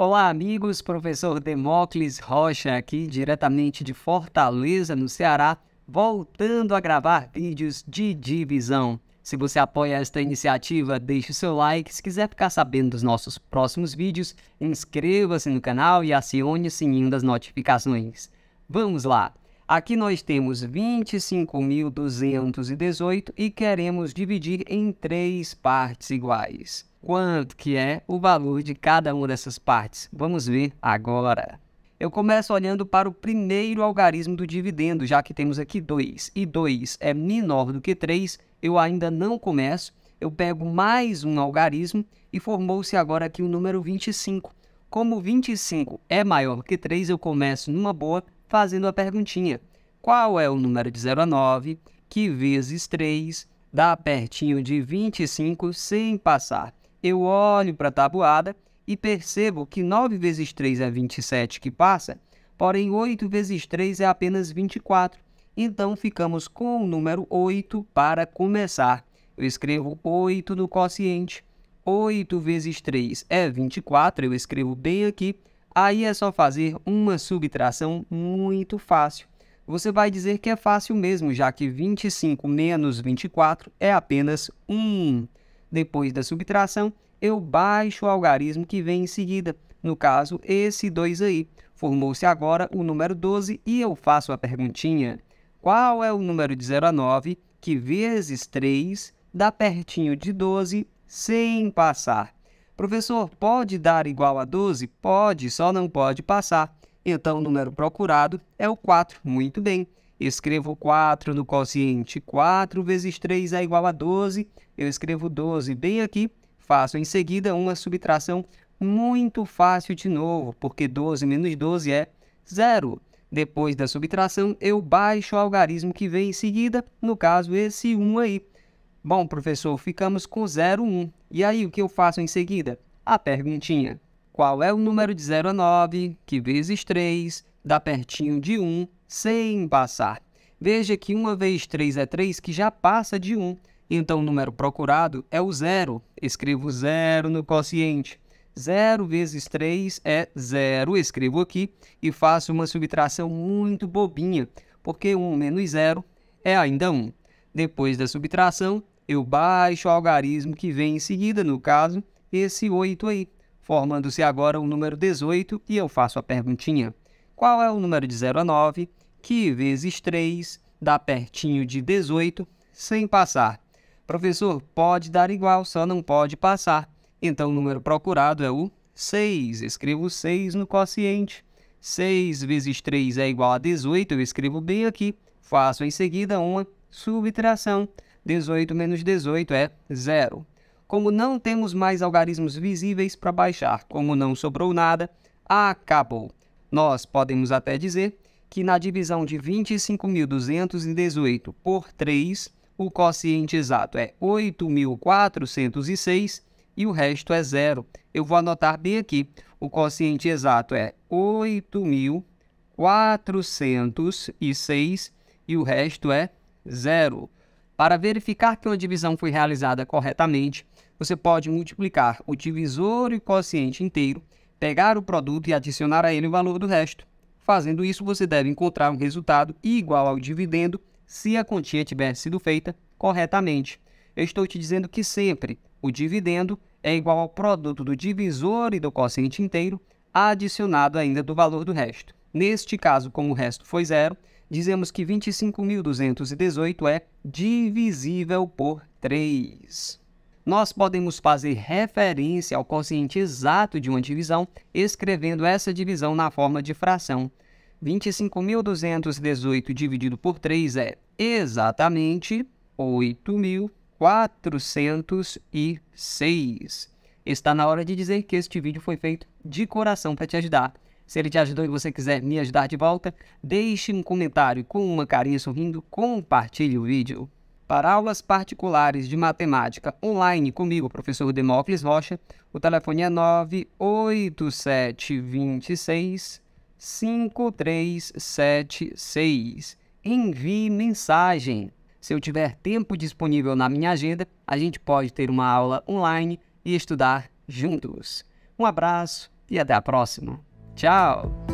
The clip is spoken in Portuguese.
Olá, amigos. Professor Demócles Rocha aqui, diretamente de Fortaleza, no Ceará, voltando a gravar vídeos de divisão. Se você apoia esta iniciativa, deixe o seu like. Se quiser ficar sabendo dos nossos próximos vídeos, inscreva-se no canal e acione o sininho das notificações. Vamos lá! Aqui nós temos 25.218 e queremos dividir em três partes iguais quanto que é o valor de cada uma dessas partes. Vamos ver agora. Eu começo olhando para o primeiro algarismo do dividendo, já que temos aqui 2 e 2 é menor do que 3, eu ainda não começo. Eu pego mais um algarismo e formou-se agora aqui o número 25. Como 25 é maior que 3, eu começo numa boa fazendo a perguntinha. Qual é o número de 0 a 9 que vezes 3 dá pertinho de 25 sem passar eu olho para a tabuada e percebo que 9 vezes 3 é 27 que passa, porém 8 vezes 3 é apenas 24. Então ficamos com o número 8 para começar. Eu escrevo 8 no quociente. 8 vezes 3 é 24, eu escrevo bem aqui. Aí é só fazer uma subtração muito fácil. Você vai dizer que é fácil mesmo, já que 25 menos 24 é apenas 1. Depois da subtração, eu baixo o algarismo que vem em seguida, no caso, esse 2 aí. Formou-se agora o número 12 e eu faço a perguntinha. Qual é o número de 0 a 9 que vezes 3 dá pertinho de 12 sem passar? Professor, pode dar igual a 12? Pode, só não pode passar. Então, o número procurado é o 4. Muito bem. Escrevo 4 no quociente. 4 vezes 3 é igual a 12. Eu escrevo 12 bem aqui. Faço em seguida uma subtração muito fácil de novo, porque 12 menos 12 é zero. Depois da subtração, eu baixo o algarismo que vem em seguida, no caso, esse 1 aí. Bom, professor, ficamos com 0, 1. E aí, o que eu faço em seguida? A perguntinha. Qual é o número de 0 a 9, que vezes 3, dá pertinho de 1, sem passar. Veja que 1 vezes 3 é 3, que já passa de 1. Então, o número procurado é o zero. Escrevo zero no quociente. 0 vezes 3 é 0. Escrevo aqui e faço uma subtração muito bobinha, porque 1 menos 0 é ainda 1. Depois da subtração, eu baixo o algarismo que vem em seguida, no caso, esse 8 aí, formando-se agora o número 18, e eu faço a perguntinha: qual é o número de 0 a 9 que vezes 3 dá pertinho de 18 sem passar. Professor, pode dar igual, só não pode passar. Então, o número procurado é o 6. Escrevo 6 no quociente. 6 vezes 3 é igual a 18, eu escrevo bem aqui. Faço em seguida uma subtração. 18 menos 18 é zero. Como não temos mais algarismos visíveis para baixar, como não sobrou nada, acabou. Nós podemos até dizer que na divisão de 25.218 por 3, o quociente exato é 8.406 e o resto é zero. Eu vou anotar bem aqui. O quociente exato é 8.406 e o resto é zero. Para verificar que uma divisão foi realizada corretamente, você pode multiplicar o divisor e o quociente inteiro, pegar o produto e adicionar a ele o valor do resto. Fazendo isso, você deve encontrar um resultado igual ao dividendo se a quantia tiver sido feita corretamente. Eu estou te dizendo que sempre o dividendo é igual ao produto do divisor e do quociente inteiro, adicionado ainda do valor do resto. Neste caso, como o resto foi zero, dizemos que 25.218 é divisível por 3 nós podemos fazer referência ao quociente exato de uma divisão, escrevendo essa divisão na forma de fração. 25.218 dividido por 3 é exatamente 8.406. Está na hora de dizer que este vídeo foi feito de coração para te ajudar. Se ele te ajudou e você quiser me ajudar de volta, deixe um comentário com uma carinha sorrindo, compartilhe o vídeo. Para aulas particulares de matemática online comigo, professor Demócles Rocha, o telefone é 98726 5376. Envie mensagem. Se eu tiver tempo disponível na minha agenda, a gente pode ter uma aula online e estudar juntos. Um abraço e até a próxima. Tchau!